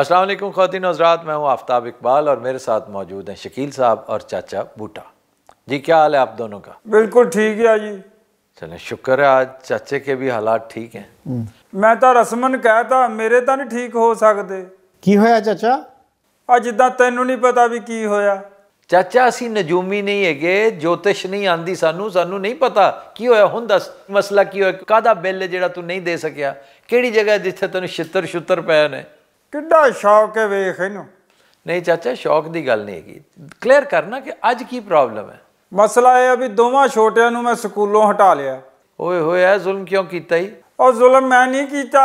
असलम खातिन हजरात मैं हूँ आफ्ताब इकबाल और मेरे साथ मौजूद हैं शकील साहब और चाचा बूटा जी क्या हाल है आप दोनों का बिल्कुल ठीक है जी चलें शुक्र है आज चाचे के भी ਹਾਲਾਤ ਠੀਕ ਹੈ ਮੈਂ ਤਾਂ ਰਸਮਨ ਕਹਿਤਾ ਮੇਰੇ ਤਾਂ ਨਹੀਂ ਠੀਕ ਹੋ ਸਕਦੇ ਕੀ ਹੋਇਆ ਚਾਚਾ ਆ ਜਿੱਦਾਂ ਤੈਨੂੰ ਨਹੀਂ ਪਤਾ ਵੀ ਕੀ ਹੋਇਆ ਚਾਚਾ ਅਸੀਂ ਨਜੂਮੀ ਨਹੀਂ ਹੈਗੇ ਜੋਤਿਸ਼ ਨਹੀਂ ਆਂਦੀ ਸਾਨੂੰ ਸਾਨੂੰ ਨਹੀਂ ਪਤਾ ਕੀ ਹੋਇਆ ਹੁਣ ਦੱਸ ਮਸਲਾ ਕੀ ਹੋਇਆ ਕਾਦਾ ਬਿੱਲ ਜਿਹੜਾ ਤੂੰ ਨਹੀਂ ਦੇ ਸਕਿਆ ਕਿਹੜੀ ਜਗ੍ਹਾ ਜਿੱਥੇ ਤੈਨੂੰ ਛਿੱਤਰ ਛੁੱਤਰ ਪਏ ਨੇ ਕਿੱਡਾ ਸ਼ੌਕ ਹੈ ਵੇਖ ਇਹਨੂੰ ਨਹੀਂ ਚਾਚਾ ਸ਼ੌਕ ਦੀ ਗੱਲ ਨਹੀਂ ਹੈਗੀ ਕਲੀਅਰ ਕਰਨਾ ਕਿ ਅੱਜ ਕੀ ਪ੍ਰੋਬਲਮ ਹੈ ਮਸਲਾ ਇਹ ਹੈ ਵੀ ਦੋਵਾਂ ਛੋਟਿਆਂ ਨੂੰ ਮੈਂ ਸਕੂਲੋਂ ਹਟਾ ਲਿਆ ਓਏ ਹੋਏ ਐ ਜ਼ੁਲਮ ਕਿਉਂ ਕੀਤਾ ਹੀ ਉਹ ਜ਼ੁਲਮ ਮੈਂ ਨਹੀਂ ਕੀਤਾ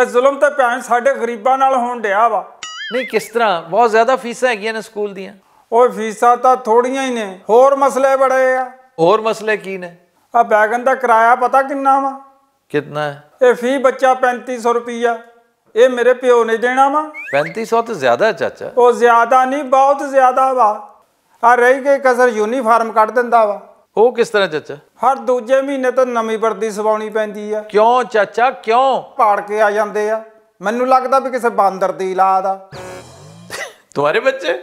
ਇਹ ਜ਼ੁਲਮ ਤਾਂ ਭੈਣ ਸਾਡੇ ਗਰੀਬਾਂ ਨਾਲ ਹੋਣ ਡਿਆ ਵਾ ਨਹੀਂ ਕਿਸ ਤਰ੍ਹਾਂ ਬਹੁਤ ਜ਼ਿਆਦਾ ਫੀਸਾਂ ਹੈਗੀਆਂ ਨੇ ਸਕੂਲ ਦੀਆਂ ਓਏ ਫੀਸਾਂ ਤਾਂ ਥੋੜੀਆਂ ਹੀ ਨੇ ਹੋਰ ਮਸਲੇ ਬੜੇ ਆ ਹੋਰ ਮਸਲੇ ਕੀ ਨੇ ਆ ਬੈਗਨ ਦਾ ਕਿਰਾਇਆ ਪਤਾ ਕਿੰਨਾ ਵਾ ਕਿੰਨਾ ਹੈ ਇਹ ਫੀ ਬੱਚਾ 3500 ਰੁਪਈਆ ਇਹ ਮੇਰੇ ਪਿਓ ਨੇ ਦੇਣਾ ਵਾ 3500 ਤੋਂ ਜ਼ਿਆਦਾ ਹੈ ਚਾਚਾ ਉਹ ਜ਼ਿਆਦਾ ਨਹੀਂ ਬਹੁਤ ਜ਼ਿਆਦਾ ਵਾ ਆ ਰਹੀ ਕੇ ਕਸਰ ਯੂਨੀਫਾਰਮ ਕੱਢ ਦਿੰਦਾ ਵਾ ਉਹ ਕਿਸ ਤਰ੍ਹਾਂ ਚਾਚਾ ਹਰ ਦੂਜੇ ਮਹੀਨੇ ਤਾਂ ਨਵੀਂ ਵਰਦੀ ਸਵਾਉਣੀ ਪੈਂਦੀ ਆ ਕਿਉਂ ਚਾਚਾ ਕਿਉਂ ਪਾੜ ਕੇ ਆ ਜਾਂਦੇ ਆ ਮੈਨੂੰ ਲੱਗਦਾ ਵੀ ਕਿਸੇ ਬਾਂਦਰ ਦੀ ਔਲਾਦ ਆ ਤੁਹਾਰੇ ਬੱਚੇ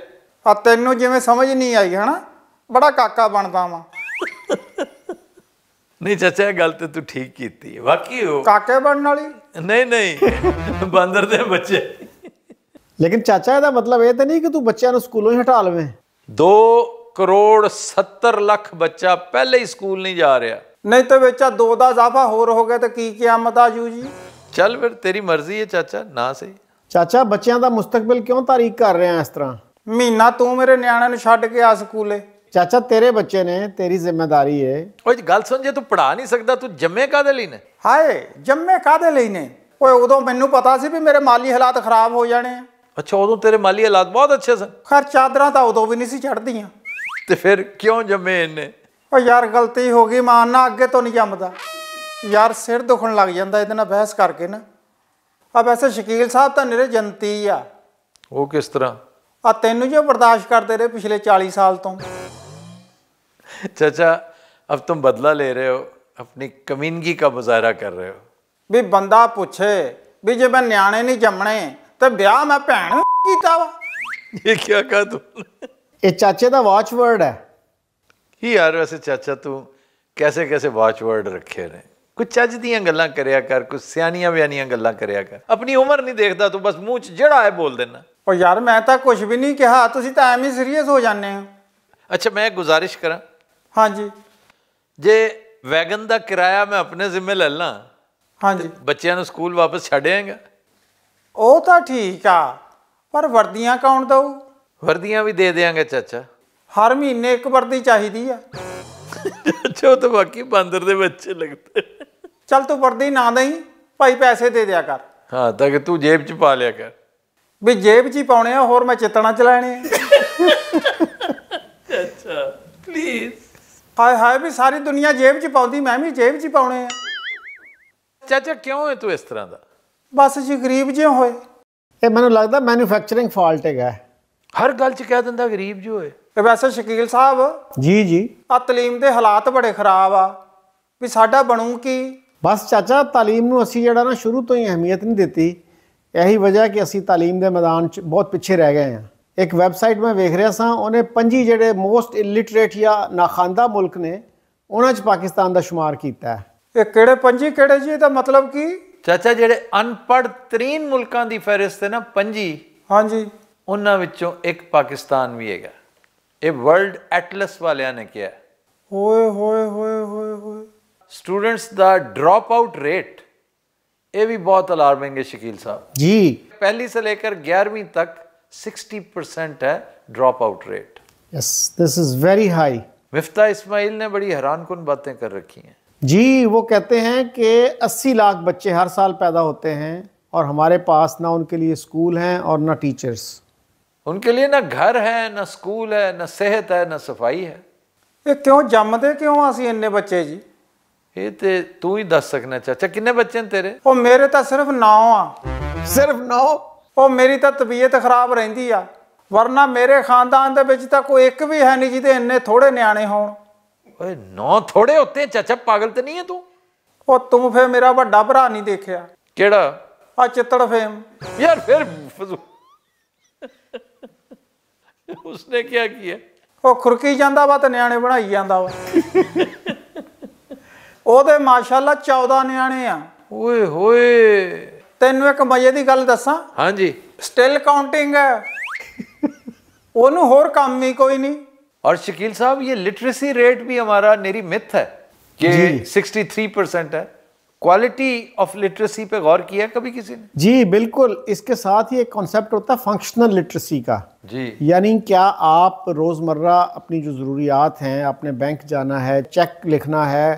ਆ ਤੈਨੂੰ ਜਿਵੇਂ ਸਮਝ ਨਹੀਂ ਆਈ ਹਨਾ ਬੜਾ ਕਾਕਾ ਬਣਦਾ ਵਾ ਨਹੀਂ ਚਾਚਾ ਇਹ ਗੱਲ ਤੇ ਤੂੰ ਠੀਕ ਕੀਤੀ ਹੈ। ਵਾਕਈ ਉਹ ਕਾਕੇ ਬਣਨ ਵਾਲੀ ਨਹੀਂ ਨਹੀਂ ਬਾਂਦਰ ਦੇ ਬੱਚੇ ਲੇਕਿਨ ਚਾਚਾ ਇਹਦਾ ਮਤਲਬ ਇਹ ਤਾਂ ਨਹੀਂ ਕਿ ਤੂੰ ਬੱਚਿਆਂ ਨੂੰ ਸਕੂਲੋਂ ਹੀ ਹਟਾ ਲਵੇਂ 2 ਕਰੋੜ 70 ਲੱਖ ਬੱਚਾ ਪਹਿਲੇ ਹੀ ਸਕੂਲ ਨਹੀਂ ਜਾ ਰਿਹਾ ਨਹੀਂ ਤਾਂ ਬੱਚਾ ਦੋ ਦਾ ਇਜ਼ਾਫਾ ਹੋਰ ਹੋ ਗਿਆ ਤਾਂ ਕੀ ਕਿਆਮਤ ਆ ਜੂ ਜੀ ਚੱਲ ਫਿਰ ਤੇਰੀ ਮਰਜ਼ੀ ਹੈ ਚਾਚਾ ਨਾ ਸਹੀ ਚਾਚਾ ਬੱਚਿਆਂ ਦਾ ਮੁਸਤਕਬਲ ਕਿਉਂ ਤਾਰੀਖ ਕਰ ਰਿਹਾ ਇਸ ਤਰ੍ਹਾਂ ਮਹੀਨਾ ਤੂੰ ਮੇਰੇ ਨਿਆਣਿਆਂ ਨੂੰ ਛੱਡ ਕੇ ਆ ਸਕੂਲੇ ਚਾਚਾ ਤੇਰੇ ਬੱਚੇ ਨੇ ਤੇਰੀ ਜ਼ਿੰਮੇਵਾਰੀ ਏ ਓਏ ਗੱਲ ਸੁਣ ਜੇ ਤੂੰ ਪੜਾ ਨਹੀਂ ਸਕਦਾ ਤੂੰ ਜੰਮੇ ਕਾਦੇ ਲਈ ਨੇ ਹਾਏ ਜੰਮੇ ਕਾਦੇ ਲਈ ਨੇ ਓਏ ਉਦੋਂ ਮੈਨੂੰ ਪਤਾ ਸੀ ਵੀ ਮੇਰੇ ਮਾਲੀ ਹਾਲਾਤ ਖਰਾਬ ਹੋ ਜਾਣੇ ਆ ਅੱਛਾ ਉਦੋਂ ਤੇਰੇ ਮਾਲੀ ਹਾਲਾਤ ਬਹੁਤ ਅੱਛੇ ਸਨ ਖਰ ਚਾਦਰਾਂ ਤਾਂ ਉਦੋਂ ਵੀ ਨਹੀਂ ਸੀ ਚੜਦੀਆਂ ਤੇ ਫਿਰ ਕਿਉਂ ਜੰਮੇ ਇਹਨੇ ਓ ਯਾਰ ਗਲਤੀ ਹੋ ਗਈ ਮਾਨਣਾ ਅੱਗੇ ਤੋਂ ਨਹੀਂ ਜੰਮਦਾ ਯਾਰ ਸਿਰ ਦੁਖਣ ਲੱਗ ਜਾਂਦਾ ਇਹਦੇ ਨਾਲ ਬਹਿਸ ਕਰਕੇ ਨਾ ਆ ਵੈਸੇ ਸ਼ਕੀਲ ਸਾਹਿਬ ਤਾਂ ਨਿਹਰੇ ਜੰਤੀ ਆ ਉਹ ਕਿਸ ਤਰ੍ਹਾਂ ਆ ਤੈਨੂੰ ਜੋ ਬਰਦਾਸ਼ਤ ਕਰਦੇ ਰਹੇ ਪਿਛਲੇ 40 ਸਾਲ ਤੋਂ ਚਾਚਾ ਅਬ ਤੁਮ ਬਦਲਾ ਲੈ ਰਹੇ ਹੋ ਆਪਣੀ ਕਮੀਨਗੀ ਦਾ मुजाहरा ਕਰ ਰਹੇ ਹੋ ਵੀ ਬੰਦਾ ਪੁੱਛੇ ਵੀ ਜੇ ਮੈਂ ਨਿਆਣੇ ਨਹੀਂ ਜੰਮਣੇ ਤੇ ਵਿਆਹ ਮੈਂ ਭੈਣ ਕੀਤਾ ਵਾ ਇਹ ਕੀ ਕਹਾ ਤੂੰ ਇਹ ਚਾਚੇ ਦਾ ਵਾਚਵਰਡ ਹੈ ਕੀ ਯਾਰ ਵੈਸੇ ਚਾਚਾ ਤੂੰ ਕੈਸੇ ਕੈਸੇ ਵਾਚਵਰਡ ਰੱਖੇ ਨੇ ਕੁਝ ਚੱਜ ਦੀਆਂ ਗੱਲਾਂ ਕਰਿਆ ਕਰ ਕੁਝ ਸਿਆਣੀਆਂ ਬਿਆਨੀਆਂ ਗੱਲਾਂ ਕਰਿਆ ਕਰ ਆਪਣੀ ਉਮਰ ਨਹੀਂ ਦੇਖਦਾ ਤੂੰ ਬਸ ਮੂੰਹ 'ਚ ਜਿਹੜਾ ਹੈ ਬੋਲ ਦੇਣਾ ਉਹ ਯਾਰ ਮੈਂ ਤਾਂ ਕੁਝ ਵੀ ਨਹੀਂ ਕਿਹਾ ਤੁਸੀਂ ਤਾਂ ਐਵੇਂ ਸੀਰੀਅਸ ਹੋ ਜਾਂਦੇ ਹੋ ਅੱਛਾ ਮੈਂ ਗੁਜ਼ਾਰਿਸ਼ ਕਰਾਂ ਹਾਂਜੀ ਜੇ ਵੈਗਨ ਦਾ ਕਿਰਾਇਆ ਮੈਂ ਆਪਣੇ ਜ਼ਿੰਮੇ ਲੈ ਲਾਂ ਹਾਂਜੀ ਬੱਚਿਆਂ ਨੂੰ ਸਕੂਲ ਵਾਪਸ ਛੱਡਿਆਂਗਾ ਉਹ ਤਾਂ ਠੀਕ ਆ ਪਰ ਵਰਦੀਆਂ ਕੌਣ ਦਊ ਵਰਦੀਆਂ ਵੀ ਦੇ ਦੇਾਂਗੇ ਚਾਚਾ ਹਰ ਮਹੀਨੇ ਇੱਕ ਵਰਦੀ ਚਾਹੀਦੀ ਆ ਚੋ ਤਾਂ ਬਾਕੀ ਬਾਂਦਰ ਦੇ ਬੱਚੇ ਲੱਗਦੇ ਚੱਲ ਤੂੰ ਵਰਦੀ ਨਾ ਦੇਈ ਭਾਈ ਪੈਸੇ ਦੇ ਦਿਆ ਕਰ ਹਾਂ ਤਾਂ ਕਿ ਤੂੰ ਜੇਬ 'ਚ ਪਾ ਲਿਆ ਕਰ ਵੀ ਜੇਬ 'ਚ ਹੀ ਪਾਉਣੇ ਆ ਹੋਰ ਮੈਂ ਚਿਤਣਾ ਚ ਲੈਣੇ ਆ ਚਾਚਾ ਪਲੀਜ਼ ਹਾਏ ਹਾਏ ਵੀ ਸਾਰੀ ਦੁਨੀਆ ਜੇਬ 'ਚ ਪਾਉਂਦੀ ਮੈਂ ਵੀ ਜੇਬ 'ਚ ਪਾਉਣੇ ਆ ਚਾਚਾ ਕਿਉਂ ਹੈ ਤੂੰ ਇਸ ਤਰ੍ਹਾਂ ਦਾ ਬਸ ਜੀ ਗਰੀਬ ਜਿਹਾ ਹੋਏ ਇਹ ਮੈਨੂੰ ਲੱਗਦਾ ਮੈਨੂਫੈਕਚਰਿੰਗ ਫਾਲਟ ਹੈਗਾ ਹਰ ਗੱਲ 'ਚ ਕਹਿ ਦਿੰਦਾ ਗਰੀਬ ਜਿਹਾ ਹੋਏ ਤੇ ਵੈਸੇ ਸ਼ਕੀਲ ਸਾਹਿਬ ਜੀ ਜੀ ਆ ਤਾਲੀਮ ਦੇ ਹਾਲਾਤ ਬੜੇ ਖਰਾਬ ਆ ਵੀ ਸਾਡਾ ਬਣੂ ਕੀ ਬਸ ਚਾਚਾ ਤਾਲੀਮ ਨੂੰ ਅਸੀਂ ਜਿਹੜਾ ਨਾ ਸ਼ੁਰੂ ਤੋਂ ਹੀ ਅਹਿਮੀਅਤ ਨਹੀਂ ਦਿੱਤੀ ਇਹੀ ਵਜ੍ਹਾ ਕਿ ਅਸੀਂ ਤਾਲੀਮ ਦੇ ਮੈਦਾਨ 'ਚ ਬਹੁਤ ਪਿੱਛੇ ਰਹਿ ਗਏ ਆ ਇੱਕ ਵੈਬਸਾਈਟ ਮੈਂ ਵੇਖ ਰਿਹਾ ਸਾਂ ਉਹਨੇ ਪੰਜੀ ਜਿਹੜੇ ਮੋਸਟ ਇਲਿਟਰੇਟ ਜਾਂ ਨਾਖਾਂਦਾ ਮੁਲਕ ਨੇ ਉਹਨਾਂ 'ਚ ਪਾਕਿਸਤਾਨ ਦਾ شمار ਕੀਤਾ ਹੈ ਇਹ ਕਿਹੜੇ ਪੰਜੀ ਕਿਹੜੇ ਜੀ ਇਹਦਾ ਮਤਲਬ ਕੀ ਚਾਚਾ ਜਿਹੜੇ ਅਨਪੜ੍ਹ ਤਰੀਨ ਮੁਲਕਾਂ ਦੀ ਫਹਿਰਿਸਤ ਹੈ ਨਾ ਪੰਜੀ ਹਾਂਜੀ ਉਹਨਾਂ ਵਿੱਚੋਂ ਇੱਕ ਪਾਕਿਸਤਾਨ ਵੀ ਹੈਗਾ ਇਹ ਵਰਲਡ ਐਟਲਸ ਵਾਲਿਆਂ ਨੇ ਕਿਹਾ ਹੋਏ ਹੋਏ ਹੋਏ ਹੋਏ ਹੋਏ ਸਟੂਡੈਂਟਸ ਦਾ ਡ੍ਰੌਪ ਆਊਟ ਰੇਟ ਇਹ ਵੀ ਬਹੁਤ ਅਲਾਰਮਿੰਗ ਹੈ ਸ਼ਕੀਲ ਸਾਹਿਬ ਜੀ ਪਹਿਲੀ ਸੇ ਲੈ ਕੇ 11ਵੀਂ ਤੱਕ 60% है drop out rate yes this is very high Miftah Ismail ने बड़ी हैरान कन बातें कर रखी हैं जी वो कहते हैं कि 80 लाख बच्चे हर साल पैदा होते हैं और हमारे पास ना उनके लिए स्कूल हैं और ना टीचर्स उनके लिए ना घर है ना स्कूल है ना सेहत है ना सफाई है ये क्यों जमते क्यों असि इन्ने बच्चे जी ये ਤੇ तू ही दस सकना चाचा ਕਿੰਨੇ बच्चे ਨੇ ਤੇਰੇ ਉਹ ਮੇਰੇ ਤਾਂ ਸਿਰਫ 9 ਆ ਸਿਰਫ 9 ਉਹ ਮੇਰੀ ਤਾਂ ਤਬੀਅਤ ਖਰਾਬ ਰਹਿੰਦੀ ਆ ਵਰਨਾ ਮੇਰੇ ਖਾਨਦਾਨ ਦੇ ਵਿੱਚ ਤਾਂ ਕੋਈ ਇੱਕ ਵੀ ਹੈ ਨਹੀਂ ਜਿਹਦੇ ਇੰਨੇ ਥੋੜੇ ਨਿਆਣੇ ਹੋਣ ਓਏ ਨੌ ਥੋੜੇ ਉੱਤੇ ਚਾਚਾ ਪਾਗਲ ਤੇ ਨਹੀਂ ਹੈ ਤੂੰ ਉਹ ਤੂੰ ਫੇ ਮੇਰਾ ਵੱਡਾ ਭਰਾ ਨਹੀਂ ਦੇਖਿਆ ਕਿਹੜਾ ਆ ਚਿੱਤੜ ਫੇਮ ਯਾਰ ਫਿਰ ਫਜ਼ੂ ਉਸਨੇ ਕੀ ਕੀਤਾ ਉਹ ਖੁਰਕੀ ਜਾਂਦਾ ਵਾ ਤੇ ਨਿਆਣੇ ਬਣਾਈ ਜਾਂਦਾ ਵਾ ਉਹਦੇ ਮਾਸ਼ਾਅੱਲਾ 14 ਨਿਆਣੇ ਆ ਓਏ ਹੋਏ एक मजे की गल दसा हाँ जी स्टिल काउंटिंग है ओनू होर काम ही कोई नहीं और शकील साहब ये लिटरेसी रेट भी हमारा मेरी मिथ है कि 63 परसेंट है क्वालिटी ऑफ लिटरेसी पे गौर किया कभी किसी ने जी बिल्कुल इसके साथ ही एक कॉन्सेप्ट होता है फंक्शनल लिटरेसी का जी यानी क्या आप रोज़मर्रा अपनी जो ज़रूरियात हैं अपने बैंक जाना है चेक लिखना है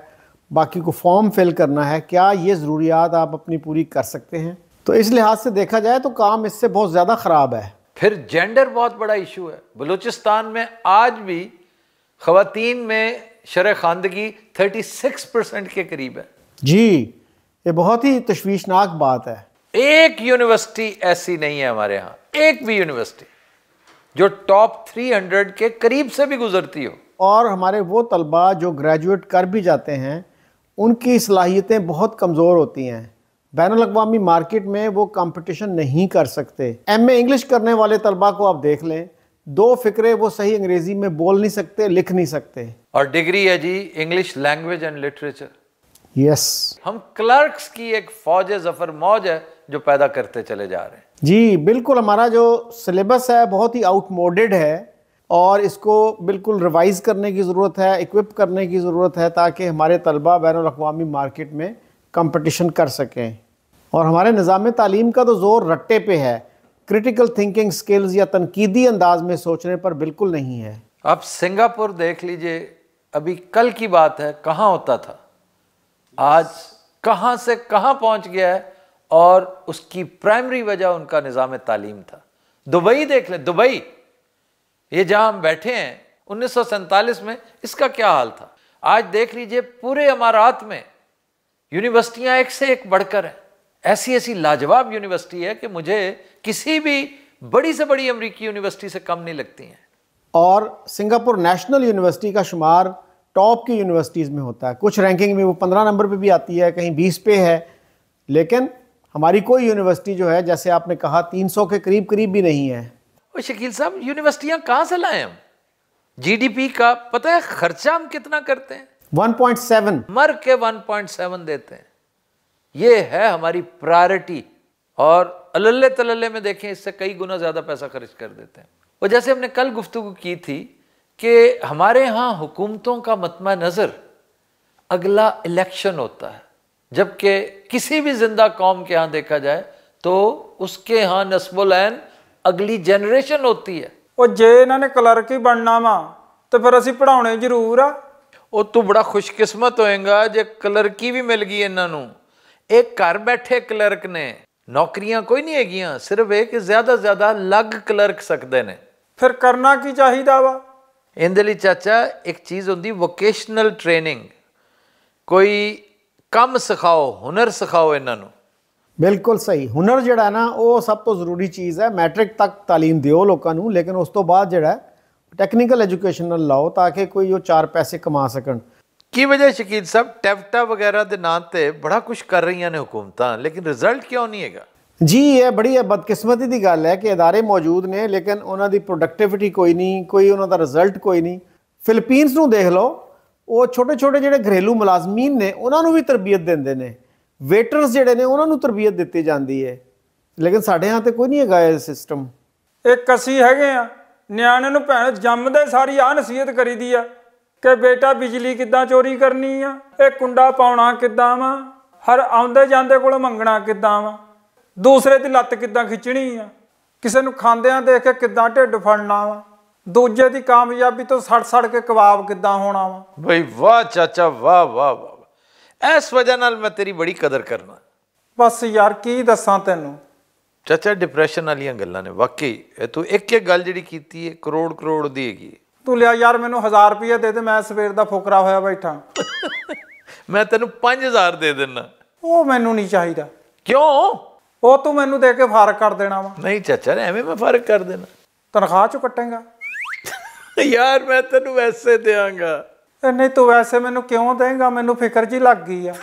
बाकी को फॉर्म फिल करना है क्या ये ज़रूरियात आप अपनी पूरी कर सकते हैं तो इस लिहाज से देखा जाए तो काम इससे बहुत ज़्यादा ख़राब है फिर जेंडर बहुत बड़ा इशू है बलूचिस्तान में आज भी खातन में शर खानदगी थर्टी सिक्स परसेंट के करीब है जी ये बहुत ही तशवीशनाक बात है एक यूनिवर्सिटी ऐसी नहीं है हमारे यहाँ एक भी यूनिवर्सिटी जो टॉप थ्री हंड्रेड के करीब से भी गुजरती हो और हमारे वो तलबा जो ग्रेजुएट कर भी जाते हैं उनकी सलाहियतें बहुत कमज़ोर होती हैं बैन अवी मार्केट में वो कंपटीशन नहीं कर सकते एम ए इंग्लिश करने वाले तलबा को आप देख लें दो फिक्रे वो सही अंग्रेज़ी में बोल नहीं सकते लिख नहीं सकते और डिग्री है जी English language and literature yes हम क्लर्क्स की एक फौज जफर मौज है जो पैदा करते चले जा रहे हैं जी बिल्कुल हमारा जो सिलेबस है बहुत ही आउटमोडेड है और इसको बिल्कुल रिवाइज़ करने की ज़रूरत है इक्विप करने की ज़रूरत है ताकि हमारे तलबा बैन अवी मार्केट में कंपटीशन कर सकें और हमारे निज़ाम तालीम का तो ज़ोर रट्टे पे है क्रिटिकल थिंकिंग स्किल्स या तनकीदी अंदाज में सोचने पर बिल्कुल नहीं है अब सिंगापुर देख लीजिए अभी कल की बात है कहाँ होता था आज कहाँ से कहाँ पहुँच गया है और उसकी प्राइमरी वजह उनका निज़ाम तालीम था दुबई देख लें दुबई ये जहाँ हम बैठे हैं उन्नीस में इसका क्या हाल था आज देख लीजिए पूरे अमारात में यूनिवर्सिटियाँ एक से एक बढ़कर हैं ऐसी ऐसी लाजवाब यूनिवर्सिटी है कि मुझे किसी भी बड़ी से बड़ी अमरीकी यूनिवर्सिटी से कम नहीं लगती हैं और सिंगापुर नेशनल यूनिवर्सिटी का शुमार टॉप की यूनिवर्सिटीज़ में होता है कुछ रैंकिंग में वो पंद्रह नंबर पे भी आती है कहीं बीस पे है लेकिन हमारी कोई यूनिवर्सिटी जो है जैसे आपने कहा तीन सौ के करीब करीब भी नहीं है और शकील साहब यूनिवर्सिटियां कहां से लाए हम जीडीपी का पता है खर्चा हम कितना करते हैं 1.7 मर के 1.7 देते हैं ये है हमारी प्रायोरिटी और अलल्ले तलल्ले में देखें इससे कई गुना ज़्यादा पैसा खर्च कर देते हैं और जैसे हमने कल गुफ्तु की थी कि हमारे यहाँ हुकूमतों का मतमा नज़र अगला इलेक्शन होता है जबकि किसी भी जिंदा कौम के यहाँ देखा जाए तो उसके यहाँ नस्बोलैन ਅਗਲੀ ਜਨਰੇਸ਼ਨ ਹੁੰਦੀ ਹੈ ਉਹ ਜੇ ਇਹਨਾਂ ਨੇ ਕਲਰਕ ਹੀ ਬਣਨਾ ਵਾ ਤੇ ਫਿਰ ਅਸੀਂ ਪੜਾਉਣੇ ਜ਼ਰੂਰ ਆ ਉਹ ਤੂੰ ਬੜਾ ਖੁਸ਼ਕਿਸਮਤ ਹੋਏਗਾ ਜੇ ਕਲਰਕੀ ਵੀ ਮਿਲ ਗਈ ਇਹਨਾਂ ਨੂੰ ਇਹ ਘਰ ਬੈਠੇ ਕਲਰਕ ਨੇ ਨੌਕਰੀਆਂ ਕੋਈ ਨਹੀਂ ਹੈਗੀਆਂ ਸਿਰਫ ਇਹ ਕਿ ਜ਼ਿਆਦਾ ਜ਼ਿਆਦਾ ਲੱਗ ਕਲਰਕ ਸਕਦੇ ਨੇ ਫਿਰ ਕਰਨਾ ਕੀ ਚਾਹੀਦਾ ਵਾ ਇਹਦੇ ਲਈ ਚਾਚਾ ਇੱਕ ਚੀਜ਼ ਹੁੰਦੀ ਵੋਕੇਸ਼ਨਲ ਟ੍ਰੇਨਿੰਗ ਕੋਈ ਕੰਮ ਸਿਖਾਓ ਹੁਨਰ ਸਿਖਾਓ ਇਹਨਾਂ ਨੂੰ ਬਿਲਕੁਲ ਸਹੀ ਹੁਨਰ ਜਿਹੜਾ ਨਾ ਉਹ ਸਭ ਤੋਂ ਜ਼ਰੂਰੀ ਚੀਜ਼ ਹੈ ਮੈਟ੍ਰਿਕ ਤੱਕ تعلیم ਦਿਓ ਲੋਕਾਂ ਨੂੰ ਲੇਕਿਨ ਉਸ ਤੋਂ ਬਾਅਦ ਜਿਹੜਾ ਟੈਕਨੀਕਲ ਐਜੂਕੇਸ਼ਨ ਨਾਲ ਲਾਓ ਤਾਂ ਕਿ ਕੋਈ ਉਹ ਚਾਰ ਪੈਸੇ ਕਮਾ ਸਕਣ ਕੀ ਵਜ੍ਹਾ ਸ਼ਕੀਲ ਸਾਹਿਬ ਟੈਫਟਾ ਵਗੈਰਾ ਦੇ ਨਾਂ ਤੇ ਬੜਾ ਕੁਝ ਕਰ ਰਹੀਆਂ ਨੇ ਹਕੂਮਤਾਂ ਲੇਕਿਨ ਰਿਜ਼ਲਟ ਕਿਉਂ ਨਹੀਂ ਹੈਗਾ ਜੀ ਇਹ ਬੜੀ ਬਦਕਿਸਮਤੀ ਦੀ ਗੱਲ ਹੈ ਕਿ ادارے ਮੌਜੂਦ ਨੇ ਲੇਕਿਨ ਉਹਨਾਂ ਦੀ ਪ੍ਰੋਡਕਟਿਵਿਟੀ ਕੋਈ ਨਹੀਂ ਕੋਈ ਉਹਨਾਂ ਦਾ ਰਿਜ਼ਲਟ ਕੋਈ ਨਹੀਂ ਫਿਲੀਪੀਨਸ ਨੂੰ ਦੇਖ ਲਓ ਉਹ ਛੋਟੇ ਛੋਟੇ ਜਿਹੜੇ ਘਰੇਲੂ ਮੁਲਾਜ਼ਮੀਨ ਨੇ ਉਹਨਾਂ ਨੂੰ ਵੀ ਤਰਬੀਅਤ ਦਿੰਦੇ ਨੇ ਵੇਟਰਸ ਜਿਹੜੇ ਨੇ ਉਹਨਾਂ ਨੂੰ ਤਰਬੀਅਤ ਦਿੱਤੀ ਜਾਂਦੀ ਹੈ ਲੇਕਿਨ ਸਾਡੇ ਹਾਂ ਤੇ ਕੋਈ ਨਹੀਂ ਹੈਗਾ ਇਹ ਸਿਸਟਮ ਇੱਕ ਅਸੀਂ ਹੈਗੇ ਆ ਨਿਆਣੇ ਨੂੰ ਭੈਣ ਜੰਮਦੇ ਸਾਰੀ ਆ ਨਸੀਹਤ ਕਰੀਦੀ ਆ ਕਿ ਬੇਟਾ ਬਿਜਲੀ ਕਿੱਦਾਂ ਚੋਰੀ ਕਰਨੀ ਆ ਇਹ ਕੁੰਡਾ ਪਾਉਣਾ ਕਿੱਦਾਂ ਵਾ ਹਰ ਆਉਂਦੇ ਜਾਂਦੇ ਕੋਲ ਮੰਗਣਾ ਕਿੱਦਾਂ ਵਾ ਦੂਸਰੇ ਦੀ ਲੱਤ ਕਿੱਦਾਂ ਖਿੱਚਣੀ ਆ ਕਿਸੇ ਨੂੰ ਖਾਂਦਿਆਂ ਦੇਖ ਕੇ ਕਿੱਦਾਂ ਢਿੱਡ ਫੜਨਾ ਵਾ ਦੂਜੇ ਦੀ ਕਾਮਯਾਬੀ ਤੋਂ ਸੜ ਸੜ ਕੇ ਕਬਾਬ ਕਿੱਦਾਂ ਹੋਣਾ ਵਾ ਬਈ ਵਾਹ ਚਾਚਾ ਵਾਹ ਵਾਹ ਇਸ ਵਜ੍ਹਾ ਨਾਲ ਮੈਂ ਤੇਰੀ ਬੜੀ ਕਦਰ ਕਰਨਾ ਬਸ ਯਾਰ ਕੀ ਦੱਸਾਂ ਤੈਨੂੰ ਚਾਚਾ ਡਿਪਰੈਸ਼ਨ ਵਾਲੀਆਂ ਗੱਲਾਂ ਨੇ ਵਾਕਈ ਤੂੰ ਇੱਕ ਇੱਕ ਗੱਲ ਜਿਹੜੀ ਕੀਤੀ ਹੈ ਕਰੋੜ ਕਰੋੜ ਦੀ ਹੈਗੀ ਤੂੰ ਲਿਆ ਯਾਰ ਮੈਨੂੰ 1000 ਰੁਪਏ ਦੇ ਦੇ ਮੈਂ ਸਵੇਰ ਦਾ ਫੋਕਰਾ ਹੋਇਆ ਬੈਠਾ ਮੈਂ ਤੈਨੂੰ 5000 ਦੇ ਦਿੰਨਾ ਉਹ ਮੈਨੂੰ ਨਹੀਂ ਚਾਹੀਦਾ ਕਿਉਂ ਉਹ ਤੂੰ ਮੈਨੂੰ ਦੇ ਕੇ ਫਰਕ ਕਰ ਦੇਣਾ ਵਾ ਨਹੀਂ ਚਾਚਾ ਐਵੇਂ ਮੈਂ ਫਰਕ ਕਰ ਦੇਣਾ ਤਨਖਾਹ ਚੋਂ ਕੱਟੇਗਾ ਯਾਰ ਮੈਂ ਤੈਨੂੰ ਵੈਸੇ ਦੇਵਾਂਗਾ ਨਹੀਂ ਤੂੰ ਐਸੇ ਮੈਨੂੰ ਕਿਉਂ ਦੇਂਗਾ ਮੈਨੂੰ ਫਿਕਰ ਜੀ ਲੱਗ ਗਈ ਆ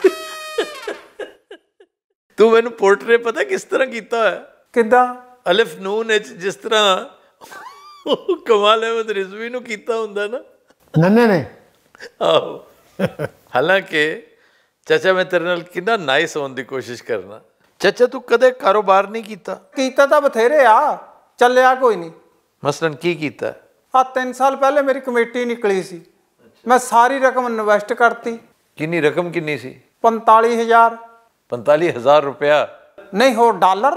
ਤੂੰ ਮੈਨੂੰ ਪੋਰਟਰੇ ਪਤਾ ਕਿਸ ਤਰ੍ਹਾਂ ਕੀਤਾ ਹੋਇਆ ਕਿਦਾਂ ਅਲਫ ਨੂਨ ਇਚ ਜਿਸ ਤਰ੍ਹਾਂ ਕਮਾਲ ਅਹਿਮਦ ਰਿਜ਼ਵੀ ਨੂੰ ਕੀਤਾ ਹੁੰਦਾ ਨਾ ਨੰਨੇ ਨੇ ਆਹੋ ਹਾਲਾਂਕਿ ਚਾਚਾ ਮੈਂ ਤੇਰੇ ਨਾਲ ਕਿੰਨਾ ਨਾਈਸ ਹੋਣ ਦੀ ਕੋਸ਼ਿਸ਼ ਕਰਨਾ ਚਾਚਾ ਤੂੰ ਕਦੇ ਕਾਰੋਬਾਰ ਨਹੀਂ ਕੀਤਾ ਕੀਤਾ ਤਾਂ ਬਥੇਰੇ ਆ ਚੱਲਿਆ ਕੋਈ ਨਹੀਂ ਮਸਲਨ ਕੀ ਕੀਤਾ ਆ 3 ਸਾਲ ਪਹਿਲੇ ਮੇਰੀ ਕਮੇਟੀ ਨਿਕਲੀ ਸੀ ਮੈਂ ਸਾਰੀ ਰਕਮ ਇਨਵੈਸਟ ਕਰਤੀ ਕਿੰਨੀ ਰਕਮ ਕਿੰਨੀ ਸੀ 45000 45000 ਰੁਪਿਆ ਨਹੀਂ ਹੋ ਡਾਲਰ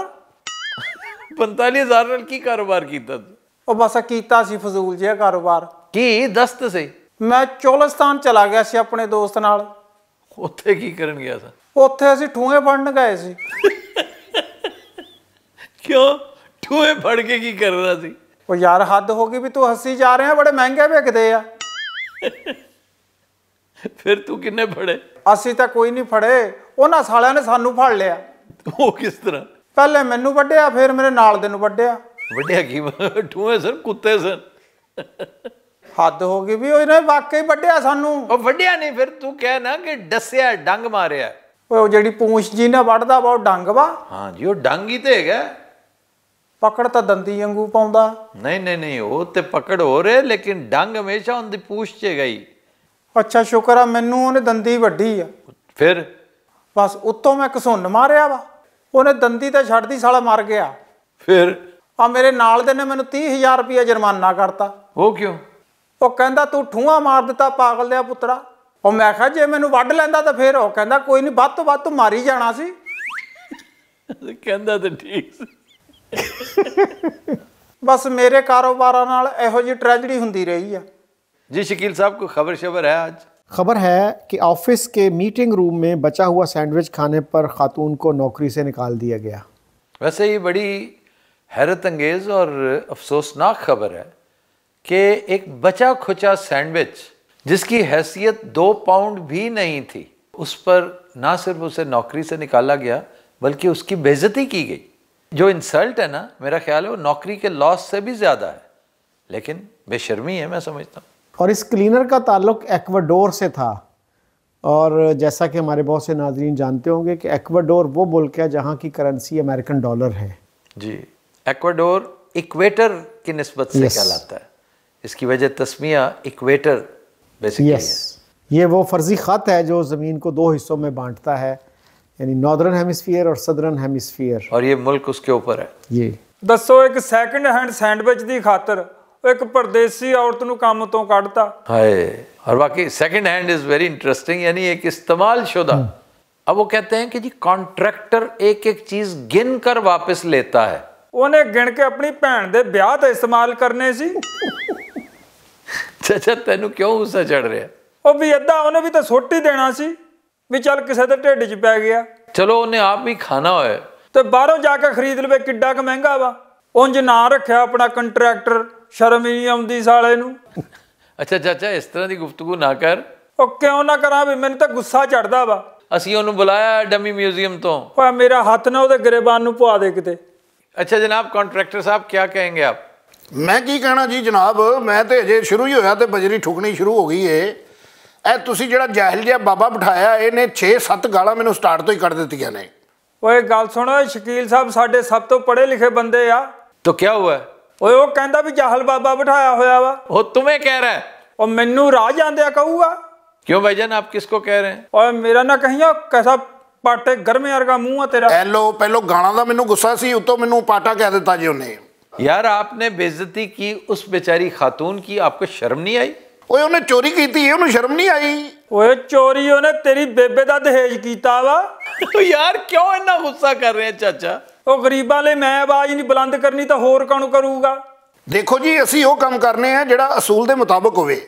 45000 ਨਾਲ ਕੀ ਕਾਰੋਬਾਰ ਕੀਤਾ ਉਹ ਬਸ ਕੀਤਾ ਸੀ ਫਜ਼ੂਲ ਜਿਹਾ ਕਾਰੋਬਾਰ ਕੀ ਦਸਤ ਸੀ ਮੈਂ ਚੋਲਸਤਾਨ ਚਲਾ ਗਿਆ ਸੀ ਆਪਣੇ ਦੋਸਤ ਨਾਲ ਉੱਥੇ ਕੀ ਕਰਨ ਗਿਆ ਸੀ ਉੱਥੇ ਅਸੀਂ ਠੂਏ ਫੜਨ ਗਏ ਸੀ ਕਿਉਂ ਠੂਏ ਫੜ ਕੇ ਕੀ ਕਰਨਾ ਸੀ ਉਹ ਯਾਰ ਹੱਦ ਹੋ ਗਈ ਵੀ ਤੂੰ ਹੱਸੀ ਜਾ ਰਿਹਾ ਬੜੇ ਮਹਿੰਗੇ ਵਿਕਦੇ ਆ ਫਿਰ ਤੂੰ ਕਿੰਨੇ ਫੜੇ ਅਸੀਂ ਤਾਂ ਕੋਈ ਨਹੀਂ ਫੜੇ ਉਹਨਾਂ ਸਾਲਿਆਂ ਨੇ ਸਾਨੂੰ ਫੜ ਲਿਆ ਉਹ ਕਿਸ ਤਰ੍ਹਾਂ ਪਹਿਲੇ ਮੈਨੂੰ ਵੱਢਿਆ ਫਿਰ ਮੇਰੇ ਨਾਲ ਦੇ ਨੂੰ ਵੱਢਿਆ ਵੱਢਿਆ ਕੀ ਠੂਏ ਸਰ ਕੁੱਤੇ ਸਨ ਹੱਦ ਹੋ ਗਈ ਵੀ ਉਹਨੇ ਵਾਕਈ ਵੱਢਿਆ ਸਾਨੂੰ ਉਹ ਵੱਢਿਆ ਨਹੀਂ ਫਿਰ ਤੂੰ ਕਹਿ ਨਾ ਕਿ ਦੱਸਿਆ ਡੰਗ ਮਾਰਿਆ ਉਹ ਜਿਹੜੀ ਪੂੰਛ ਜੀ ਨਾ ਵੱਢਦਾ ਬਹੁਤ ਡੰਗ ਵਾ ਹਾਂ ਜੀ ਉਹ ਡੰਗ ਹੀ ਤੇ ਹੈਗਾ ਪਕੜ ਤਾਂ ਦੰਦੀ ਵਾਂਗੂ ਪਾਉਂਦਾ ਨਹੀਂ ਨਹੀਂ ਨਹੀਂ ਉਹ ਤੇ ਪਕੜ ਹੋ ਰੇ ਲੇਕਿਨ ਡੰਗ ਹਮੇਸ਼ਾ ਉਹਦੀ ਪੂਛ 'ਚ ਗਈ ਅੱਛਾ ਸ਼ੁਕਰ ਆ ਮੈਨੂੰ ਉਹਨੇ ਦੰਦੀ ਵੱਢੀ ਆ ਫਿਰ ਬਸ ਉੱਤੋਂ ਮੈਂ ਘਸੁੰਨ ਮਾਰਿਆ ਵਾ ਉਹਨੇ ਦੰਦੀ ਤਾਂ ਛੱਡਦੀ ਸਾਲਾ ਮਰ ਗਿਆ ਫਿਰ ਆ ਮੇਰੇ ਨਾਲ ਦੇ ਨੇ ਮੈਨੂੰ 30000 ਰੁਪਏ ਜੁਰਮਾਨਾ ਕਰਤਾ ਉਹ ਕਿਉਂ ਉਹ ਕਹਿੰਦਾ ਤੂੰ ਠੂਆ ਮਾਰ ਦਿੱਤਾ ਪਾਗਲ ਦਿਆ ਪੁੱਤਰਾ ਉਹ ਮੈਂ ਕਿਹਾ ਜੇ ਮੈਨੂੰ ਵੱਢ ਲੈਂਦਾ ਤਾਂ ਫਿਰ ਉਹ ਕਹਿੰਦਾ ਕੋਈ ਨਹੀਂ ਵੱਧ ਤੋਂ ਵੱਧ ਤੂੰ ਮਾਰੀ ਜਾਣਾ ਸੀ ਕਹਿੰਦਾ ਤਾਂ ਠੀਕ ਸੀ बस मेरे कारोबार ਨਾਲ ਇਹੋ होंगी रही है जी शकील साहब को खबर शबर है आज खबर है कि ऑफिस के मीटिंग रूम में बचा हुआ सैंडविच खाने पर खातून को नौकरी से निकाल दिया गया वैसे ये बड़ी हैरत अंगेज़ और अफसोसनाक खबर है कि एक बचा खुचा सैंडविच जिसकी हैसियत दो पाउंड भी नहीं थी उस पर ना सिर्फ उसे नौकरी से निकाला गया बल्कि उसकी बेज़ती की गई जो इंसल्ट है ना मेरा ख्याल है वो नौकरी के लॉस से भी ज़्यादा है लेकिन बेशर्मी है मैं समझता हूँ और इस क्लीनर का ताल्लुक एक्वाडोर से था और जैसा कि हमारे बहुत से नाजरीन जानते होंगे कि एक्वाडोर वो मुल्क है जहाँ की करेंसी अमेरिकन डॉलर है जी एक्वाडोर इक्वेटर की नस्बत से कहलाता है इसकी वजह तस्मिया इक्वेटर बेसिकली है ये वो फर्जी ख़त है जो ज़मीन को दो हिस्सों में बांटता है ਯਾਨੀ ਨਾਰਦਰਨ ਹੈਮਿਸਫੀਅਰ ਔਰ ਸਦਰਨ ਹੈਮਿਸਫੀਅਰ ਔਰ ਇਹ ਮੁਲਕ ਉਸਕੇ ਉਪਰ ਹੈ ਜੀ ਦੱਸੋ ਇੱਕ ਸੈਕੰਡ ਹੈਂਡ ਸੈਂਡਵਿਚ ਦੀ ਖਾਤਰ ਇੱਕ ਪਰਦੇਸੀ ਔਰਤ ਨੂੰ ਕੰਮ ਤੋਂ ਕੱਢਤਾ ਹਾਏ ਔਰ ਬਾਕੀ second hand is very interesting ਯਾਨੀ ਇੱਕ ਇਸਤੇਮਾਲ ਸ਼ੁਦਾ ਅਬ ਉਹ ਕਹਤੇ ਹੈ ਕਿ ਜੀ ਕੰਟਰੈਕਟਰ ਇੱਕ ਇੱਕ ਚੀਜ਼ ਗਿਨ ਕਰ ਵਾਪਸ ਲੇਤਾ ਹੈ ਉਹਨੇ ਗਿਣ ਕੇ ਆਪਣੀ ਭੈਣ ਦੇ ਵਿਆਹ ਤੇ ਇਸਤੇਮਾਲ ਕਰਨੇ ਸੀ ਚਾਚਾ ਤੈਨੂੰ ਕਿਉਂ ਉਸਾ ਚੜ ਰਿਹਾ ਉਹ ਵੀ ਅੱਧਾ ਉਹਨੇ ਵੀ ਤਾਂ ਸੋਟੀ ਦੇਣਾ ਸੀ ਵੀ ਚੱਲ ਕਿਸੇ ਦੇ ਢਿੱਡ 'ਚ ਪੈ ਗਿਆ ਚਲੋ ਉਹਨੇ ਆਪ ਵੀ ਖਾਣਾ ਹੋਇਆ ਤੇ ਬਾਹਰੋਂ ਜਾ ਕੇ ਖਰੀਦ ਲਵੇ ਕਿੱਡਾ ਕ ਮਹਿੰਗਾ ਵਾ ਉੰਜ ਨਾ ਰੱਖਿਆ ਆਪਣਾ ਕੰਟਰੈਕਟਰ ਸ਼ਰਮ ਹੀ ਨਹੀਂ ਆਉਂਦੀ ਸਾਲੇ ਨੂੰ ਅੱਛਾ ਚਾਚਾ ਇਸ ਤਰ੍ਹਾਂ ਦੀ ਗੁਫ਼ਤਗੂ ਨਾ ਕਰ ਉਹ ਕਿਉਂ ਨਾ ਕਰਾਂ ਵੀ ਮੈਨੂੰ ਤਾਂ ਗੁੱਸਾ ਚੜਦਾ ਵਾ ਅਸੀਂ ਉਹਨੂੰ ਬੁਲਾਇਆ ਡਮੀ ਮਿਊਜ਼ੀਅਮ ਤੋਂ ਓਏ ਮੇਰਾ ਹੱਥ ਨਾ ਉਹਦੇ ਗਰੇਬਾਨ ਨੂੰ ਪਵਾ ਦੇ ਕਿਤੇ ਅੱਛਾ ਜਨਾਬ ਕੰਟਰੈਕਟਰ ਸਾਹਿਬ ਕੀ ਕਹਿੰਗੇ ਆਪ ਮੈਂ ਕੀ ਕਹਿਣਾ ਜੀ ਜਨਾਬ ਮੈਂ ਤੇ ਅਜੇ ਸ਼ੁਰੂ ਹੀ ਹੋਇਆ ਤੇ ਬਜਰੀ ਠੁਕਣੀ ਸ਼ੁਰੂ ਹੋ ਗਈ ਏ ਇਹ ਤੁਸੀਂ ਜਿਹੜਾ ਜਾਹਲ ਜਿਹਾ ਬਾਬਾ ਬਿਠਾਇਆ ਇਹਨੇ 6-7 ਗਾਲਾਂ ਮੈਨੂੰ ਸਟਾਰਟ ਤੋਂ ਹੀ ਕੱਢ ਦਿੱਤੀਆਂ ਨੇ ਓਏ ਗੱਲ ਸੁਣੋ ਸ਼ਕੀਲ ਸਾਹਿਬ ਸਾਡੇ ਸਭ ਤੋਂ ਪੜ੍ਹੇ ਲਿਖੇ ਬੰਦੇ ਆ ਤੋ ਕੀ ਹੋਇਆ ਓਏ ਉਹ ਕਹਿੰਦਾ ਵੀ ਜਾਹਲ ਬਾਬਾ ਬਿਠਾਇਆ ਹੋਇਆ ਵਾ ਉਹ ਤੁਮੇ ਕਹਿ ਰਹਾ ਉਹ ਮੈਨੂੰ ਰਾਹ ਜਾਂਦਿਆ ਕਹੂਗਾ ਕਿਉਂ ਭਾਈ आप ਆਪ ਕਿਸ ਕਹਿ ਰਹੇ ਓਏ ਮੇਰਾ ਨਾ ਕਹੀਓ ਕੈਸਾ ਪਾਟੇ ਗਰਮੇ ਵਰਗਾ ਮੂੰਹ ਆ ਤੇਰਾ ਹੈਲੋ ਪਹਿਲੋ ਗਾਣਾ ਦਾ ਮੈਨੂੰ ਗੁੱਸਾ ਸੀ ਉਤੋਂ ਮੈਨੂੰ ਪਾਟਾ ਕਹਿ ਦਿੱਤਾ ਜੀ ਉਹਨੇ ਯਾਰ ਆਪਨੇ ਬੇਇੱਜ਼ਤੀ ਕੀ ਉਸ ਵਿਚਾਰੀ ਖਾਤੂਨ ਕੀ ਆਪਕੋ ਸ਼ਰਮ ਨਹੀਂ ਆਈ ਓਏ ਉਹਨੇ ਚੋਰੀ ਕੀਤੀ ਉਹਨੂੰ ਸ਼ਰਮ ਨਹੀਂ ਆਈ ਓਏ ਚੋਰੀ ਉਹਨੇ ਤੇਰੀ ਬੇਬੇ ਦਾ ਦਹੇਜ ਕੀਤਾ ਵਾ ਤੂੰ ਯਾਰ ਕਿਉਂ ਇੰਨਾ ਗੁੱਸਾ ਕਰ ਰਿਹਾ ਚਾਚਾ ਉਹ ਗਰੀਬਾਂ ਲਈ ਮੈਂ ਆਵਾਜ਼ ਨਹੀਂ ਬੁਲੰਦ ਕਰਨੀ ਤਾਂ ਹੋਰ ਕੌਣ ਕਰੂਗਾ ਦੇਖੋ ਜੀ ਅਸੀਂ ਉਹ ਕੰਮ ਕਰਨੇ ਆ ਜਿਹੜਾ ਅਸੂਲ ਦੇ ਮੁਤਾਬਕ ਹੋਵੇ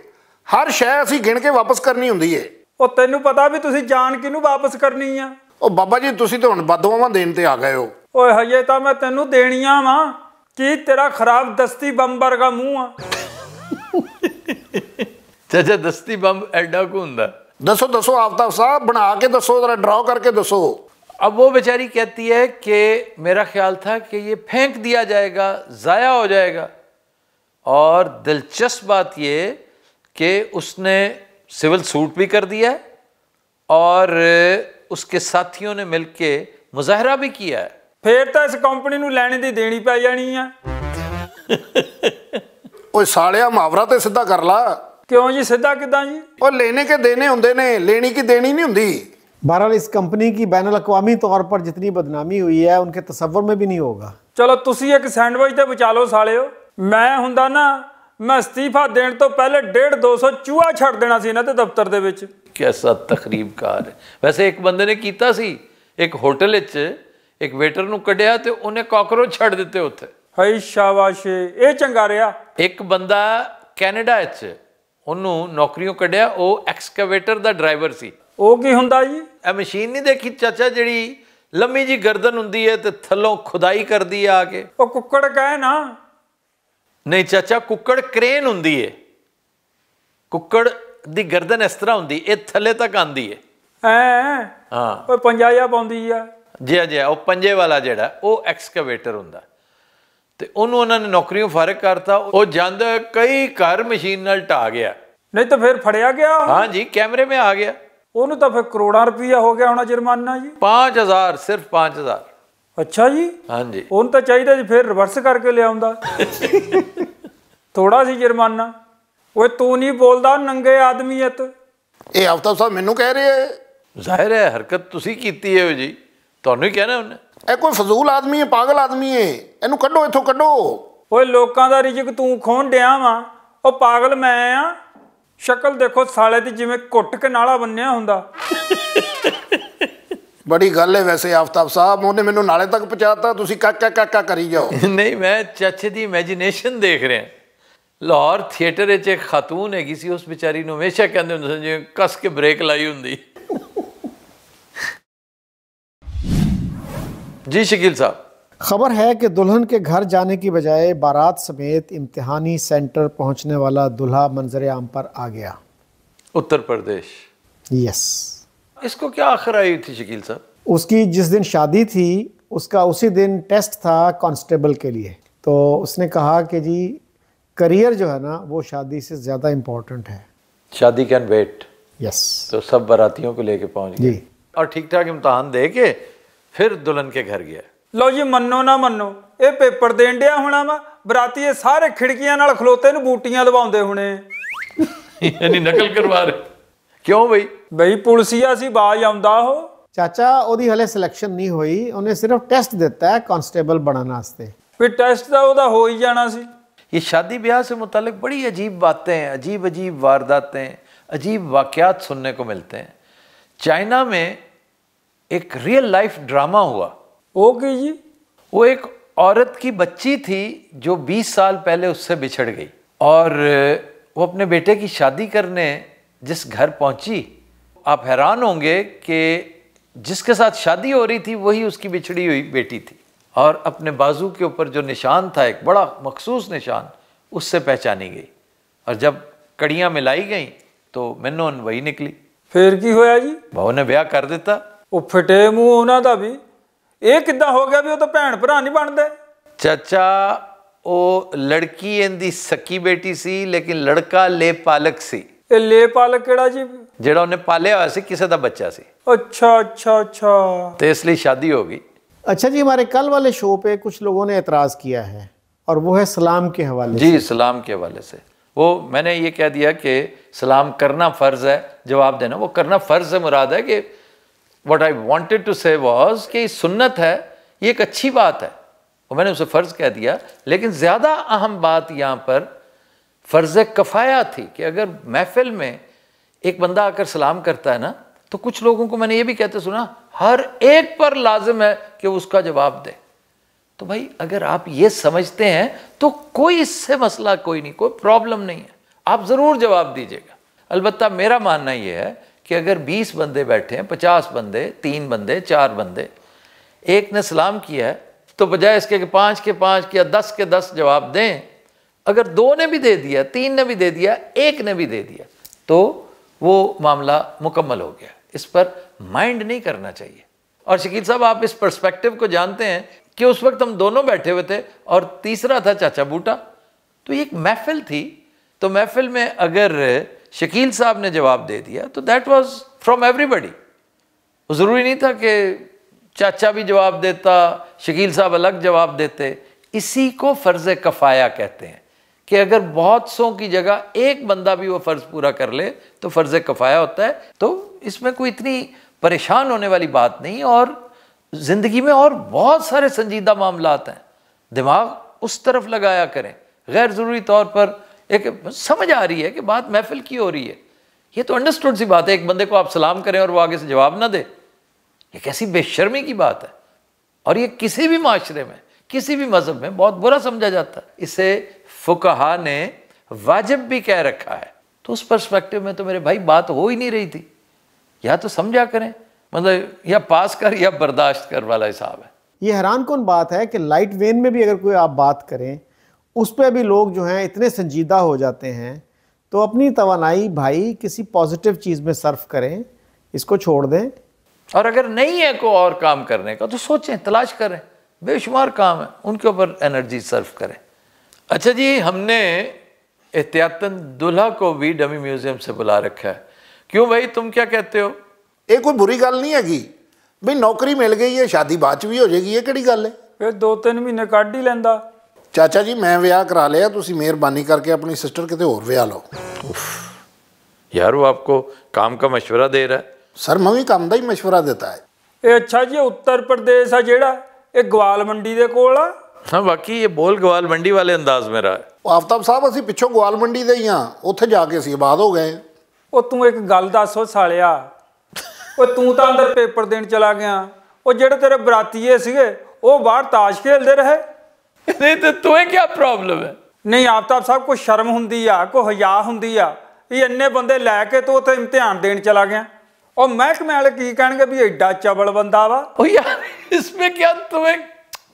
ਹਰ ਸ਼ੈ ਅਸੀਂ ਗਿਣ ਕੇ ਵਾਪਸ ਕਰਨੀ ਹੁੰਦੀ ਏ ਉਹ ਤੈਨੂੰ ਪਤਾ ਵੀ ਤੁਸੀਂ ਜਾਣ ਕਿਨੂੰ ਵਾਪਸ ਕਰਨੀ ਆ ਉਹ ਬਾਬਾ ਜੀ ਤੁਸੀਂ ਤਾਂ ਹੁਣ ਬਦਵਾਵਾਂ ਦੇਣ ਤੇ ਆ ਗਏ ਹੋ ਓਏ ਹਜੇ ਤਾਂ ਮੈਂ ਤੈਨੂੰ ਦੇਣੀਆਂ ਵਾਂ ਕੀ ਤੇਰਾ ਖਰਾਬ ਦਸਤੀ ਬੰਬਰ ਦਾ ਮੂੰਹ ਆ ਚਾਚਾ ਦਸਤੀ ਬੰਬ ਐਡਾ ਕੋ ਹੁੰਦਾ ਦੱਸੋ ਦੱਸੋ ਆਫਤਾਬ ਸਾਹਿਬ ਬਣਾ ਕੇ ਦੱਸੋ ਜਰਾ ਡਰਾ करके ਦੱਸੋ अब वो बेचारी कहती है कि मेरा ख्याल था कि ये फेंक दिया जाएगा ज़ाया हो जाएगा और दिलचस्प बात ये कि उसने सिविल सूट भी कर दिया है और उसके साथियों ने मिलके मुजाहरा भी किया है फिर तो इस कंपनी ਨੂੰ ਲੈਣੇ ਦੀ ਦੇਣੀ ਪੈ ਜਾਣੀ ਆ ਓਏ ਸਾਲਿਆ ਮਾਵਰਾ ਤੇ ਸਿੱਧਾ ਕਰ ਲਾ ਕਿਉਂ ਜੀ ਸਿੱਧਾ ਕਿਦਾਂ ਜੀ ਉਹ ਲੈਣੇ ਕੇ ਦੇਣੇ ਹੁੰਦੇ ਨੇ ਲੈਣੀ ਕੀ ਦੇਣੀ ਨਹੀਂ ਹੁੰਦੀ ਬਹਰਾਲ ਇਸ ਕੰਪਨੀ ਕੀ ਬੈਨਲ ਅਕਵਾਮੀ ਤੌਰ ਪਰ ਜਿਤਨੀ ਬਦਨਾਮੀ ਹੋਈ ਹੈ ਉਹਨਕੇ ਤਸਵਰ ਮੇ ਵੀ ਨਹੀਂ ਹੋਗਾ ਚਲੋ ਤੁਸੀਂ ਇੱਕ ਸੈਂਡਵਿਚ ਤੇ ਬਚਾ ਲਓ ਸਾਲਿਓ ਮੈਂ ਹੁੰਦਾ ਨਾ ਮੈਂ ਅਸਤੀਫਾ ਦੇਣ ਤੋਂ ਪਹਿਲੇ 1.5 200 ਚੂਹਾ ਛੱਡ ਦੇਣਾ ਸੀ ਇਹਨਾਂ ਦੇ ਦਫ਼ਤਰ ਦੇ ਵਿੱਚ ਕਿਹਸਾ ਤਖਰੀਬਕਾਰ ਵੈਸੇ ਇੱਕ ਬੰਦੇ ਨੇ ਕੀਤਾ ਸੀ ਇੱਕ ਹੋਟਲ ਵਿੱਚ ਇੱਕ ਵੇਟਰ ਨੂੰ ਕੱਢਿਆ ਤੇ ਉਹਨੇ ਕਾਕਰੋਚ ਛੱਡ ਦਿੱਤੇ ਉੱਥੇ ਹਈ ਸ਼ਾਬਾਸ਼ ਇਹ ਚੰਗਾ ਰਿਹਾ ਇੱਕ ਬੰਦਾ ਕੈਨੇਡਾ 'ਚ ਉਹਨੂੰ ਨੌਕਰੀੋਂ ਕੱਢਿਆ ਉਹ ਐਕਸਕੇਵੇਟਰ ਦਾ ਡਰਾਈਵਰ ਸੀ ਉਹ ਕੀ ਹੁੰਦਾ ਜੀ ਇਹ ਮਸ਼ੀਨ ਨਹੀਂ ਦੇਖੀ ਚਾਚਾ ਜਿਹੜੀ ਲੰਮੀ ਜੀ ਗਰਦਨ ਹੁੰਦੀ ਹੈ ਤੇ ਥੱਲੋਂ ਖੁਦਾਈ ਕਰਦੀ ਆ ਕੇ ਉਹ ਕੁੱਕੜ ਕਹੇ ਨਾ ਨਹੀਂ ਚਾਚਾ ਕੁੱਕੜ ਕ੍ਰੇਨ ਹੁੰਦੀ ਹੈ ਕੁੱਕੜ ਦੀ ਗਰਦਨ ਇਸ ਤਰ੍ਹਾਂ ਹੁੰਦੀ ਇਹ ਥੱਲੇ ਤੱਕ ਆਂਦੀ ਹੈ ਐ ਹਾਂ ਉਹ ਪੰਜਾ ਪਾਉਂਦੀ ਆ ਜੀ ਜੀ ਉਹ ਪੰਜੇ ਵਾਲਾ ਜਿਹੜਾ ਉਹ ਐਕਸਕੇਵੇਟਰ ਹੁੰਦਾ ਤੇ ਉਹਨੂੰ ਉਹਨਾਂ ਨੇ ਨੌਕਰੀੋਂ ਫਾਰਗ ਕਰਤਾ ਉਹ ਜਾਂਦਾ ਕਈ ਘਰ ਮਸ਼ੀਨ ਨਾਲ ਟਾ ਗਿਆ ਨਹੀਂ ਤਾਂ ਫਿਰ ਫੜਿਆ ਗਿਆ ਹਾਂਜੀ ਕੈਮਰੇ 'ਮੇ ਆ ਗਿਆ ਉਹਨੂੰ ਤਾਂ ਫਿਰ ਕਰੋੜਾਂ ਰੁਪਈਆ ਹੋ ਗਿਆ ਹੋਣਾ ਜੁਰਮਾਨਾ ਜੀ 5000 ਸਿਰਫ 5000 ਅੱਛਾ ਜੀ ਹਾਂਜੀ ਉਹਨੂੰ ਤਾਂ ਚਾਹੀਦਾ ਜੀ ਫਿਰ ਰਿਵਰਸ ਕਰਕੇ ਲਿਆਉਂਦਾ ਥੋੜਾ ਸੀ ਜੁਰਮਾਨਾ ਓਏ ਤੂੰ ਨਹੀਂ ਬੋਲਦਾ ਨੰਗੇ ਆਦਮੀਅਤ ਇਹ ਆਫਤਾਬ ਸਾਹਿਬ ਮੈਨੂੰ ਕਹਿ ਰਹੇ ਹੈ ਜ਼ਾਹਿਰ ਹੈ ਹਰਕਤ ਤੁਸੀਂ ਕੀਤੀ ਹੈ ਜੀ ਤੁਹਾਨੂੰ ਹੀ ਕਹਿਣਾ ਉਹਨੇ ਇਹ ਕੋਈ ਫਜ਼ੂਲ ਆਦਮੀ ਹੈ ਪਾਗਲ ਆਦਮੀ ਹੈ ਇਹਨੂੰ ਕੱਢੋ ਇੱਥੋਂ ਕੱਢੋ ਓਏ ਲੋਕਾਂ ਦਾ ਰਿਜਕ ਤੂੰ ਖੋਣ ਡਿਆ ਵਾ ਉਹ ਪਾਗਲ ਮੈਂ ਆ ਸ਼ਕਲ ਦੇਖੋ ਸਾਲੇ ਦੀ ਜਿਵੇਂ ਘੁੱਟ ਕੇ ਨਾਲਾ ਬੰਨਿਆ ਹੁੰਦਾ ਬੜੀ ਗੱਲ ਹੈ ਵੈਸੇ ਆਫਤਾਬ ਸਾਹਿਬ ਉਹਨੇ ਮੈਨੂੰ ਨਾਲੇ ਤੱਕ ਪਹੁੰਚਾਤਾ ਤੁਸੀਂ ਕਾਕਾ ਕਾਕਾ ਕਰੀ ਜਾਓ ਨਹੀਂ ਮੈਂ ਚਾਚੇ ਦੀ ਇਮੇਜਿਨੇਸ਼ਨ ਦੇਖ ਰਿਹਾ ਲਾਹੌਰ ਥੀਏਟਰ 'ਚ ਇੱਕ ਖਾਤੂਨ ਹੈਗੀ ਸੀ ਉਸ ਵਿਚਾਰੀ ਨੂੰ ਹਮੇਸ਼ਾ ਕਹਿੰਦੇ ਹੁੰਦੇ ਸਨ ਜਿਵੇਂ ਕਸ ਕੇ ਬ੍ਰੇਕ ਲਾਈ ਹੁੰਦੀ जी शकील साहब खबर है कि दुल्हन के घर जाने की बजाय बारात समेत इम्तिहानी सेंटर पहुंचने वाला दुल्हा मंजर आम पर आ गया उत्तर प्रदेश यस इसको क्या आखिर आई थी शकील साहब उसकी जिस दिन शादी थी उसका उसी दिन टेस्ट था कांस्टेबल के लिए तो उसने कहा कि जी करियर जो है ना वो शादी से ज़्यादा इम्पोर्टेंट है शादी कैन वेट यस तो सब बारातियों को लेके पहुंच गए और ठीक ठाक इम्तहान दे के ਫਿਰ ਦੁਲਨ ਕੇ ਘਰ ਗਿਆ ਲਓ ਜੀ ਮੰਨੋ ਨਾ ਮੰਨੋ ਇਹ ਪੇਪਰ ਦੇਣ ਡਿਆ ਹੋਣਾ ਵਾ ਬਰਾਤੀ ਇਹ ਸਾਰੇ ਖਿੜਕੀਆਂ ਨਾਲ ਖਲੋਤੇ ਨੂੰ ਬੂਟੀਆਂ ਲਵਾਉਂਦੇ ਹੋਣੇ ਯਾਨੀ ਨਕਲ ਕਰਵਾ ਰਹੇ ਕਿਉਂ ਬਈ ਬਈ ਪੁਲਸੀਆ ਸੀ ਬਾਜ ਆਉਂਦਾ ਉਹ ਚਾਚਾ ਉਹਦੀ ਹਲੇ ਸਿਲੈਕਸ਼ਨ ਨਹੀਂ ਹੋਈ ਉਹਨੇ ਸਿਰਫ ਟੈਸਟ ਦਿੱਤਾ ਹੈ ਕਨਸਟੇਬਲ ਬਣਨ ਵਾਸਤੇ ਫਿਰ ਟੈਸਟ ਦਾ ਉਹਦਾ ਹੋ ਹੀ ਜਾਣਾ ਸੀ ਇਹ ਸ਼ਾਦੀ ਵਿਆਹ ਸੇ ਮੁਤਲਕ ਬੜੀ ਅਜੀਬ ਬਾਤਾਂ ਅਜੀਬ ਅਜੀਬ ਵਾਰਦਾਤਾਂ ਅਜੀਬ ਵਾਕਿਆਤ ਸੁਣਨੇ सुनने ਮਿਲਤੇ मिलते ਚਾਈਨਾ ਮੇ एक रियल लाइफ ड्रामा हुआ ओके जी वो एक औरत की बच्ची थी जो 20 साल पहले उससे बिछड़ गई और वो अपने बेटे की शादी करने जिस घर पहुंची आप हैरान होंगे कि जिसके साथ शादी हो रही थी वही उसकी बिछड़ी हुई बेटी थी और अपने बाजू के ऊपर जो निशान था एक बड़ा मखसूस निशान उससे पहचानी गई और जब कड़ियाँ मिलाई गई तो मैनोन वही निकली फिर की होया जी भाव ने ब्याह कर देता वो फिटे मूह उन्हों का भी ये कि हो गया भी ਉਹ तो भैन भरा नहीं बनते चाचा वो लड़की इनकी सकी बेटी सी लेकिन लड़का ले पालक ਸੀ ਇਹ ਲੇ ਪਾਲਕ ਕਿਹੜਾ ਜੀ ਜਿਹੜਾ ਉਹਨੇ ਪਾਲਿਆ ਹੋਇਆ ਸੀ ਕਿਸੇ ਦਾ ਬੱਚਾ अच्छा अच्छा अच्छा तो इसलिए शादी हो गई अच्छा जी हमारे कल वाले शो पे कुछ लोगों ने एतराज़ किया है और वो है सलाम के हवाले जी से। सलाम के हवाले से वो मैंने ये कह दिया कि सलाम करना फ़र्ज़ है जवाब देना वो करना फ़र्ज़ है मुराद है कि what I wanted to say was कि सुन्नत है ये एक अच्छी बात है और मैंने उसे फ़र्ज़ कह दिया लेकिन ज़्यादा अहम बात यहाँ पर फ़र्ज़ कफ़ाया थी कि अगर महफिल में एक बंदा आकर सलाम करता है ना तो कुछ लोगों को मैंने ये भी कहते सुना हर एक पर लाजिम है कि उसका जवाब दे तो भाई अगर आप ये समझते हैं तो कोई इससे मसला कोई नहीं कोई प्रॉब्लम नहीं है आप ज़रूर जवाब दीजिएगा अलबत्त मेरा मानना यह है कि अगर 20 बंदे बैठे हैं 50 बंदे तीन बंदे चार बंदे एक ने सलाम किया है तो बजाय इसके कि पाँच के पाँच या दस के दस जवाब दें अगर दो ने भी दे दिया तीन ने भी दे दिया एक ने भी दे दिया तो वो मामला मुकम्मल हो गया इस पर माइंड नहीं करना चाहिए और शकील साहब आप इस पर्सपेक्टिव को जानते हैं कि उस वक्त हम दोनों बैठे हुए थे और तीसरा था चाचा बूटा तो ये एक महफिल थी तो महफिल में अगर शकील साहब ने जवाब दे दिया तो दैट वाज फ्रॉम एवरीबडी वो ज़रूरी नहीं था कि चाचा भी जवाब देता शकील साहब अलग जवाब देते इसी को फ़र्ज़ कफ़ाया कहते हैं कि अगर बहुत सौ की जगह एक बंदा भी वो फ़र्ज़ पूरा कर ले तो फ़र्ज़ कफ़ाया होता है तो इसमें कोई इतनी परेशान होने वाली बात नहीं और ज़िंदगी में और बहुत सारे संजीदा मामलात हैं दिमाग उस तरफ लगाया करें गैर ज़रूरी तौर पर एक समझ आ रही है कि बात महफिल की हो रही है ये तो अंडरस्टूड सी बात है एक बंदे को आप सलाम करें और वो आगे से जवाब ना दे ये कैसी बेशर्मी की बात है और ये किसी भी माशरे में किसी भी मज़हब में बहुत बुरा समझा जाता है इसे फुकहा ने वाजिब भी कह रखा है तो उस परस्पेक्टिव में तो मेरे भाई बात हो ही नहीं रही थी या तो समझा करें मतलब या पास कर या बर्दाश्त कर वाला हिसाब है ये हैरान कौन बात है कि लाइट वेन में भी अगर कोई आप बात करें उस पर भी लोग जो हैं इतने संजीदा हो जाते हैं तो अपनी तोानाई भाई किसी पॉजिटिव चीज़ में सर्फ करें इसको छोड़ दें और अगर नहीं है कोई और काम करने का तो सोचें तलाश करें बेशुमार काम है उनके ऊपर एनर्जी सर्व करें अच्छा जी हमने एहतियातन दुल्हा को भी डमी म्यूज़ियम से बुला रखा है क्यों भाई तुम क्या कहते हो ये कोई बुरी गल नहीं हैगी भाई नौकरी मिल गई है शादी बाद भी हो जाएगी ये कड़ी गल है फिर दो तीन महीने काट ही लेंदा ਚਾਚਾ ਜੀ ਮੈਂ ਵਿਆਹ ਕਰਾ ਲਿਆ ਤੁਸੀਂ ਮਿਹਰਬਾਨੀ ਕਰਕੇ ਆਪਣੀ ਸਿਸਟਰ ਕਿਤੇ ਹੋਰ ਵਿਆਹ ਲਓ ਯਾਰ ਉਹ ਆਪਕੋ ਕੰਮ ਦਾ مشورہ ਦੇ ਰਿਹਾ ਸਰ ਮੈਂ ਵੀ ਕੰਮ ਦਾ ਹੀ مشورہ ਦਿੱਤਾ ਹੈ ਇਹ ਅੱਛਾ ਜੀ ਉੱਤਰ ਪ੍ਰਦੇਸ਼ ਆ ਜਿਹੜਾ ਇਹ ਗਵਾਲ ਮੰਡੀ ਦੇ ਕੋਲ ਆ ਹਾਂ ਬਾਕੀ ਇਹ ਬੋਲ ਗਵਾਲ ਮੰਡੀ ਵਾਲੇ ਅੰਦਾਜ਼ ਮੇਰਾ ਹੈ ਆਫਤਾਬ ਸਾਹਿਬ ਅਸੀਂ ਪਿੱਛੋਂ ਗਵਾਲ ਮੰਡੀ ਦੇ ਹੀ ਆ ਉੱਥੇ ਜਾ ਕੇ ਅਸੀਂ ਆਬਾਦ ਹੋ ਗਏ ਉਹ ਤੂੰ ਇੱਕ ਗੱਲ ਦੱਸੋ ਸਾਲਿਆ ਉਹ ਤੂੰ ਤਾਂ ਅੰਦਰ ਪੇਪਰ ਦੇਣ ਚਲਾ ਗਿਆ ਉਹ ਜਿਹੜੇ ਤੇਰੇ ਬਰਾਤੀਏ ਸੀਗੇ ਉਹ ਬਾਹਰ ਤਾਸ਼ ਖੇਲਦੇ ਰਹੇ ਨਹੀਂ ਤੇ ਇਹ ਕੀ ਪ੍ਰੋਬਲਮ ਹੈ ਨਹੀਂ ਆਫਤਾਬ ਸਾਹਿਬ ਕੋ ਸ਼ਰਮ ਹੁੰਦੀ ਆ ਕੋ ਹਯਾ ਹੁੰਦੀ ਆ ਇਹ ਇੰਨੇ ਬੰਦੇ ਲੈ ਕੇ ਤੂੰ ਉੱਥੇ ਇਮਤਿਹਾਨ ਦੇਣ ਚਲਾ ਗਿਆ ਉਹ ਮਹਿਕਮੇ ਵਾਲੇ ਕੀ ਕਹਿਣਗੇ ਵੀ ਐਡਾ ਚਬਲ ਬੰਦਾ ਵਾ ਉਹ ਯਾਰ ਇਸ ਵਿੱਚ ਕੀ ਤੁਮੇ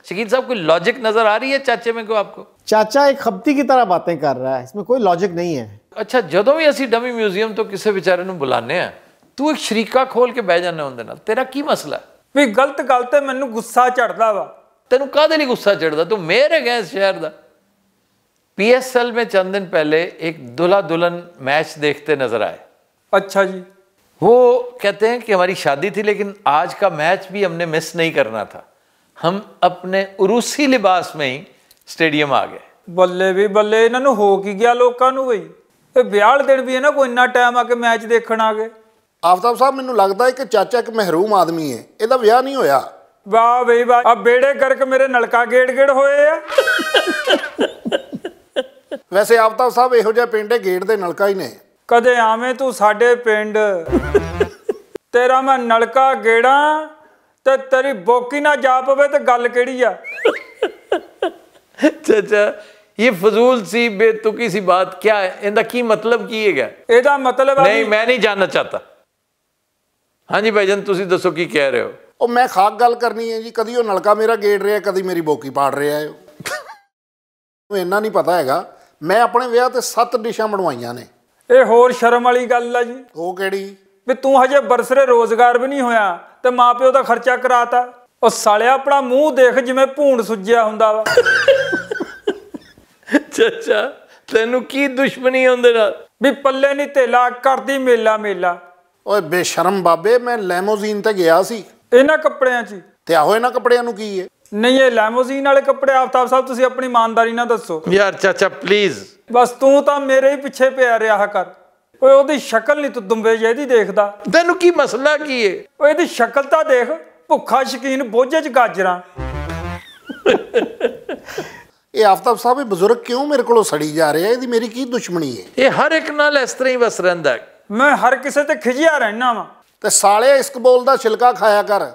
ਸ਼ਕੀਰ ਸਾਹਿਬ ਕੋਈ ਲੌਜੀਕ ਨਜ਼ਰ ਆ ਰਹੀ ਹੈ ਚਾਚੇ ਮੇ ਕੋ ਆਪਕੋ ਚਾਚਾ ਇੱਕ ਖਬਤੀ ਕੀ ਤਰ੍ਹਾਂ ਬਾਤਾਂ ਕਰ ਰਹਾ ਹੈ ਇਸ ਵਿੱਚ ਕੋਈ ਲੌਜੀਕ ਨਹੀਂ ਹੈ ਅੱਛਾ ਜਦੋਂ ਵੀ ਅਸੀਂ ਡਮੀ ਮਿਊਜ਼ੀਅਮ ਤੋਂ ਕਿਸੇ ਵਿਚਾਰੇ ਨੂੰ ਬੁਲਾਉਂਦੇ ਆ ਤੂੰ ਇੱਕ ਸ਼ਰੀਕਾ ਖੋਲ ਕੇ ਬਹਿ ਜਾਂਦਾ ਉਹਦੇ ਨਾਲ ਤੇਰਾ ਕੀ ਮਸਲਾ ਹੈ? ਵੀ ਗਲਤ ਗਲਤ ਤੇ ਮੈਨੂੰ ਗੁੱਸਾ ਚੜਦਾ ਵਾ ਤੈਨੂੰ ਕਾਹਦੇ ਲਈ ਗੁੱਸਾ ਚੜਦਾ ਤੂੰ ਮੇਰੇ ਹੈਗਾ ਇਸ ਸ਼ਹਿਰ ਦਾ ਪੀਐਸਐਲ ਮੇ ਚੰਦ ਦਿਨ ਪਹਿਲੇ ਇੱਕ ਦੁਲਾ ਦੁਲਨ ਮੈਚ ਦੇਖਤੇ ਨਜ਼ਰ ਆਏ ਅੱਛਾ ਜੀ ਉਹ ਕਹਤੇ ਹੈ ਕਿ ਹਮਾਰੀ ਸ਼ਾਦੀ ਥੀ ਲੇਕਿਨ ਆਜ ਕਾ ਮੈਚ ਵੀ ਹਮਨੇ ਮਿਸ ਨਹੀਂ ਕਰਨਾ ਥਾ ਹਮ ਆਪਣੇ ਉਰੂਸੀ ਲਿਬਾਸ ਮੇ ਹੀ ਸਟੇਡੀਅਮ ਆ ਗਏ ਬੱਲੇ ਵੀ ਬੱਲੇ ਇਹਨਾਂ ਨੂੰ ਹੋ ਕੀ ਗਿਆ ਲੋਕਾਂ ਨੂੰ ਬਈ ਇਹ ਵਿਆਹ ਦਿਨ ਵੀ ਹੈ ਨਾ ਕੋ ਇੰਨਾ ਟਾਈਮ ਆ ਕੇ ਮੈਚ ਦੇਖਣ ਆ ਗਏ ਆਫਤਾਬ ਸਾਹਿਬ ਮੈਨੂੰ ਲੱਗਦਾ ਹੈ ਕਿ ਚਾਚਾ ਇੱਕ ਮਹਿਰੂਮ ਆਦਮੀ ਹੈ ਇਹਦਾ ਵਿਆਹ ਨਹੀਂ ਹੋਇਆ ਵਾਹ ਵੇ ਵਾਹ ਆ ਬੇੜੇ ਕਰਕੇ ਮੇਰੇ ਨਲਕਾ ਗੇੜ ਗੇੜ ਹੋਏ ਆ ਵੈਸੇ ਆਪਤਾ ਸਾਹਿਬ ਇਹੋ ਜਿਹੇ ਪਿੰਡ ਦੇ ਗੇੜ ਦੇ ਨਲਕਾ ਹੀ ਨੇ ਕਦੇ ਆਵੇਂ ਤੂੰ ਸਾਡੇ ਪਿੰਡ ਤੇਰਾ ਮੈਂ ਨਲਕਾ ਗੇੜਾ ਤੇ ਤੇਰੀ ਬੋਕੀ ਨਾ ਜਾ ਪਵੇ ਤੇ ਗੱਲ ਕਿਹੜੀ ਆ ਚਾਚਾ ਇਹ ਫਜ਼ੂਲ ਸੀ ਬੇਤੁਕੀ ਸੀ ਬਾਤ ਕੀ ਹੈ ਇਹਦਾ ਕੀ ਮਤਲਬ ਕੀ ਹੈਗਾ ਇਹਦਾ ਮਤਲਬ ਨਹੀਂ ਮੈਂ ਨਹੀਂ ਜਾਣਨਾ ਚਾਹਤਾ ਹਾਂਜੀ ਭਾਈ ਜਨ ਤੁਸੀਂ ਦੱਸੋ ਕੀ ਕਹਿ ਰਹੇ ਹੋ ਉਹ ਮੈਂ ਖਾਕ ਗੱਲ ਕਰਨੀ ਹੈ ਜੀ ਕਦੀ ਉਹ ਨਲਕਾ ਮੇਰਾ ਗੇੜ ਰਿਹਾ ਕਦੀ ਮੇਰੀ ਬੋਕੀ ਪਾੜ ਰਿਹਾ ਹੈ ਮੈਨੂੰ ਇੰਨਾ ਨਹੀਂ ਪਤਾ ਹੈਗਾ ਮੈਂ ਆਪਣੇ ਵਿਆਹ ਤੇ 7 ਡਿਸ਼ਾਂ ਬਣਵਾਈਆਂ ਨੇ ਇਹ ਹੋਰ ਸ਼ਰਮ ਵਾਲੀ ਗੱਲ ਆ ਜੀ ਉਹ ਕਿਹੜੀ ਵੀ ਤੂੰ ਹਜੇ ਬਰਸਰੇ ਰੋਜ਼ਗਾਰ ਵੀ ਨਹੀਂ ਹੋਇਆ ਤੇ ਮਾਪਿਓ ਦਾ ਖਰਚਾ ਕਰਾਤਾ ਉਹ ਸਾਲਿਆ ਆਪਣਾ ਮੂੰਹ ਦੇਖ ਜਿਵੇਂ ਭੂਣ ਸੁੱਜਿਆ ਹੁੰਦਾ ਵਾ ਚਾਚਾ ਤੈਨੂੰ ਕੀ ਦੁਸ਼ਮਣੀ ਹੁੰਦੇ ਨਾਲ ਵੀ ਪੱਲੇ ਨਹੀਂ ਤੇਲਾ ਕਰਦੀ ਮੇਲਾ ਮੇਲਾ ਓਏ ਬੇਸ਼ਰਮ ਬਾਬੇ ਮੈਂ ਲੈਮੋਜ਼ੀਨ ਤੇ ਗਿਆ ਸੀ ਇਹਨਾਂ ਕੱਪੜਿਆਂ 'ਚ ਤੇ ਆਹੋ ਇਹਨਾਂ ਕੱਪੜਿਆਂ ਨੂੰ ਕੀ ਹੈ ਨਹੀਂ ਇਹ ਲੈਮੋਜ਼ੀਨ ਵਾਲੇ ਕੱਪੜੇ ਆਫਤਾਬ ਸਾਹਿਬ ਤੁਸੀਂ ਆਪਣੀ ਇਮਾਨਦਾਰੀ ਨਾਲ ਦੱਸੋ ਯਾਰ ਚਾਚਾ ਪਲੀਜ਼ ਬਸ ਤੂੰ ਤਾਂ ਮੇਰੇ ਹੀ ਪਿੱਛੇ ਪਿਆ ਰਿਹਾ ਕਰ ਓਏ ਉਹਦੀ ਸ਼ਕਲ ਨਹੀਂ ਤੂੰ ਦੁੰਬੇ ਜੇ ਇਹਦੀ ਦੇਖਦਾ ਤੈਨੂੰ ਕੀ ਮਸਲਾ ਕੀ ਏ ਓਏ ਇਹਦੀ ਸ਼ਕਲ ਤਾਂ ਦੇਖ ਭੁੱਖਾ ਸ਼ਕੀਨ ਬੋਝੇ 'ਚ ਗਾਜਰਾਂ ਇਹ ਆਫਤਾਬ ਸਾਹਿਬ ਇਹ ਬਜ਼ੁਰਗ ਕਿਉਂ ਮੇਰੇ ਕੋਲੋਂ ਸੜੀ ਜਾ ਰਿਹਾ ਇਹਦੀ ਮੇਰੀ ਕੀ ਦੁਸ਼ਮਣੀ ਏ ਇਹ ਹਰ ਇੱਕ ਨਾਲ ਇਸ ਤਰ੍ਹਾਂ ਹੀ ਵਸ ਰਹਿੰਦਾ ਮੈਂ ਹਰ ਕਿਸੇ ਤੇ ਖਿਜਿਆ ਰਹਿਣਾ ਵਾਂ ਤੇ ਸਾਲੇ ਬੋਲ ਦਾ ਛਿਲਕਾ ਖਾਇਆ ਕਰ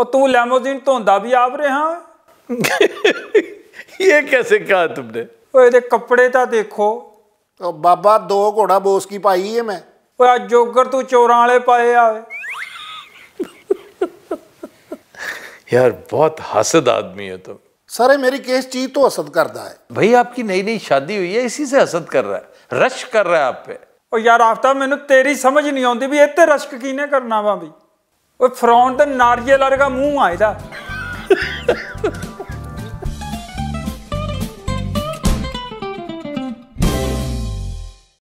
ਉਹ ਤੂੰ ਲੈਮੋਜ਼ੀਨ ਧੋਂਦਾ ਵੀ ਆਪ ਰਿਹਾ ਇਹ ਕਿਵੇਂ ਕਹਾ ਤੁਮਨੇ ਓਏ ਇਹਦੇ ਕੱਪੜੇ ਤਾਂ ਦੇਖੋ ਉਹ ਬਾਬਾ ਦੋ ਘੋੜਾ ਬੋਸ ਕੀ ਪਾਈ ਏ ਮੈਂ ਓਏ ਆ ਜੋਗਰ ਤੂੰ ਚੋਰਾਂ ਵਾਲੇ ਪਾਏ ਆ ਯਾਰ ਬਹੁਤ ਹਸਦ ਆਦਮੀ ਹੈ ਤੂੰ ਸਾਰੇ ਮੇਰੀ ਕਿਸ ਚੀਜ਼ ਤੋਂ ਹਸਦ ਕਰਦਾ ਹੈ ਭਈ ਆਪਕੀ ਨਈ ਨਈ ਸ਼ਾਦੀ ਹੋਈ ਹੈ ਇਸੇ ਸੇ ਹਸਦ ਕਰ ਰਹਾ ਹੈ ਰਸ਼ ਕਰ ਰਹਾ ਹੈ ਆਪੇ ਉਹ ਯਾਰ ਆਫਤਾ ਮੈਨੂੰ ਤੇਰੀ ਸਮਝ ਨਹੀਂ ਆਉਂਦੀ ਵੀ ਇੱਥੇ ਰਸ਼ਕ ਕਿਨੇ ਕਰਨਾ ਵਾ ਵੀ ਓਏ ਫਰੌਂਟ ਤੇ ਨਾਰੀਅਲ ਵਰਗਾ ਮੂੰਹ ਆ ਇਹਦਾ